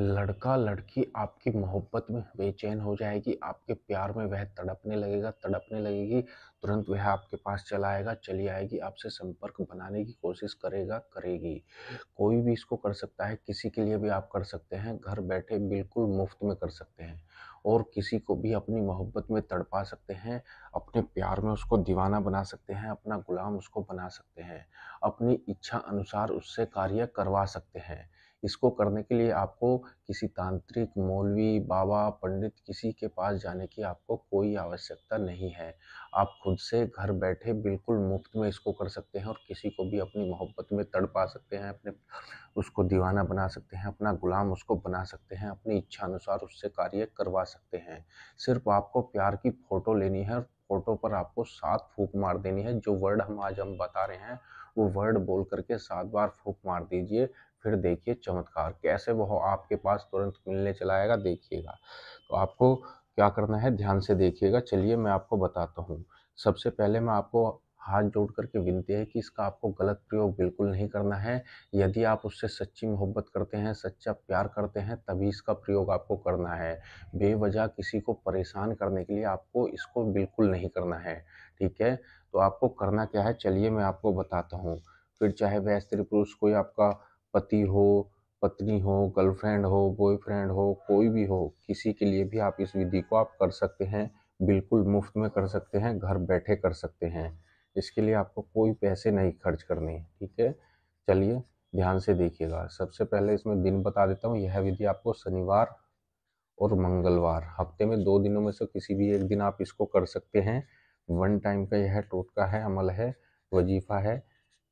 लड़का लड़की आपकी मोहब्बत में बेचैन हो जाएगी आपके प्यार में वह तड़पने लगेगा तड़पने लगेगी तुरंत वह आपके पास चला आएगा चली आएगी आपसे संपर्क बनाने की कोशिश करेगा करेगी कोई भी इसको कर सकता है किसी के लिए भी आप कर सकते हैं घर बैठे बिल्कुल मुफ्त में कर सकते हैं और किसी को भी अपनी मोहब्बत में तड़पा सकते हैं अपने प्यार में उसको दीवाना बना सकते हैं अपना गुलाम उसको बना सकते हैं अपनी इच्छा अनुसार उससे कार्य करवा सकते हैं इसको करने के लिए आपको किसी तांत्रिक मौलवी बाबा पंडित किसी के पास जाने की आपको कोई आवश्यकता नहीं है आप खुद से घर बैठे बिल्कुल मुफ्त में इसको कर सकते हैं और किसी को भी अपनी मोहब्बत में तड़पा सकते हैं अपने उसको दीवाना बना सकते हैं अपना गुलाम उसको बना सकते हैं अपनी इच्छा अनुसार उससे कार्य करवा सकते हैं सिर्फ आपको प्यार की फ़ोटो लेनी है और फोटो पर आपको सात फूक मार देनी है जो वर्ड हम आज हम बता रहे हैं वो वर्ड बोल करके सात बार फूक मार दीजिए फिर देखिए चमत्कार कैसे वह आपके पास तुरंत मिलने चलाएगा देखिएगा तो आपको क्या करना है ध्यान से देखिएगा चलिए मैं आपको बताता हूँ सबसे पहले मैं आपको हाथ जोड़ करके विनती है कि इसका आपको गलत प्रयोग बिल्कुल नहीं करना है यदि आप उससे सच्ची मोहब्बत करते हैं सच्चा प्यार करते हैं तभी इसका प्रयोग आपको करना है बेवजह किसी को परेशान करने के लिए आपको इसको बिल्कुल नहीं करना है ठीक है तो आपको करना क्या है चलिए मैं आपको बताता हूँ फिर चाहे वह स्त्री पुरुष कोई आपका पति हो पत्नी हो गर्लफ्रेंड हो बॉयफ्रेंड हो कोई भी हो किसी के लिए भी आप इस विधि को आप कर सकते हैं बिल्कुल मुफ्त में कर सकते हैं घर बैठे कर सकते हैं इसके लिए आपको कोई पैसे नहीं खर्च करने ठीक है चलिए ध्यान से देखिएगा सबसे पहले इसमें दिन बता देता हूँ यह विधि आपको शनिवार और मंगलवार हफ्ते में दो दिनों में से किसी भी एक दिन आप इसको कर सकते हैं वन टाइम का यह टोटका है अमल है वजीफा है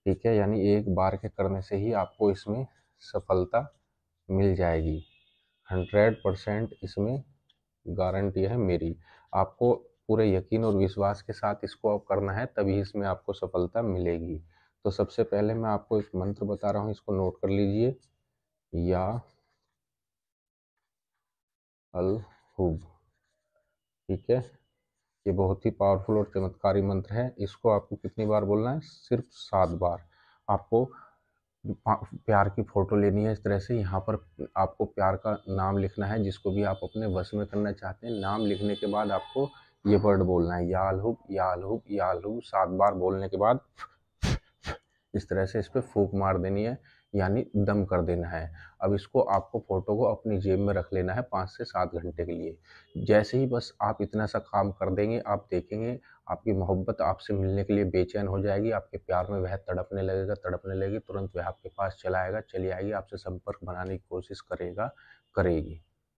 ठीक है यानी एक बार के करने से ही आपको इसमें सफलता मिल जाएगी हंड्रेड परसेंट इसमें गारंटी है मेरी आपको पूरे यकीन और विश्वास के साथ इसको आप करना है तभी इसमें आपको सफलता मिलेगी तो सबसे पहले मैं आपको एक मंत्र बता रहा हूँ इसको नोट कर लीजिए या अल हुब ठीक है ये बहुत ही पावरफुल और चमत्कारी मंत्र है इसको आपको कितनी बार बोलना है सिर्फ सात बार आपको प्यार की फ़ोटो लेनी है इस तरह से यहाँ पर आपको प्यार का नाम लिखना है जिसको भी आप अपने वश में करना चाहते हैं नाम लिखने के बाद आपको ये वर्ड बोलना है यालहुब यालहुब यालहुब सात बार बोलने के बाद इस तरह से इस पर फूक मार देनी है यानी दम कर देना है अब इसको आपको फ़ोटो को अपनी जेब में रख लेना है पाँच से सात घंटे के लिए जैसे ही बस आप इतना सा काम कर देंगे आप देखेंगे आपकी मोहब्बत आपसे मिलने के लिए बेचैन हो जाएगी आपके प्यार में वह तड़पने लगेगा तड़पने लगेगी तुरंत वह आपके पास चला आएगा चली आएगी आपसे संपर्क बनाने की कोशिश करेगा करेगी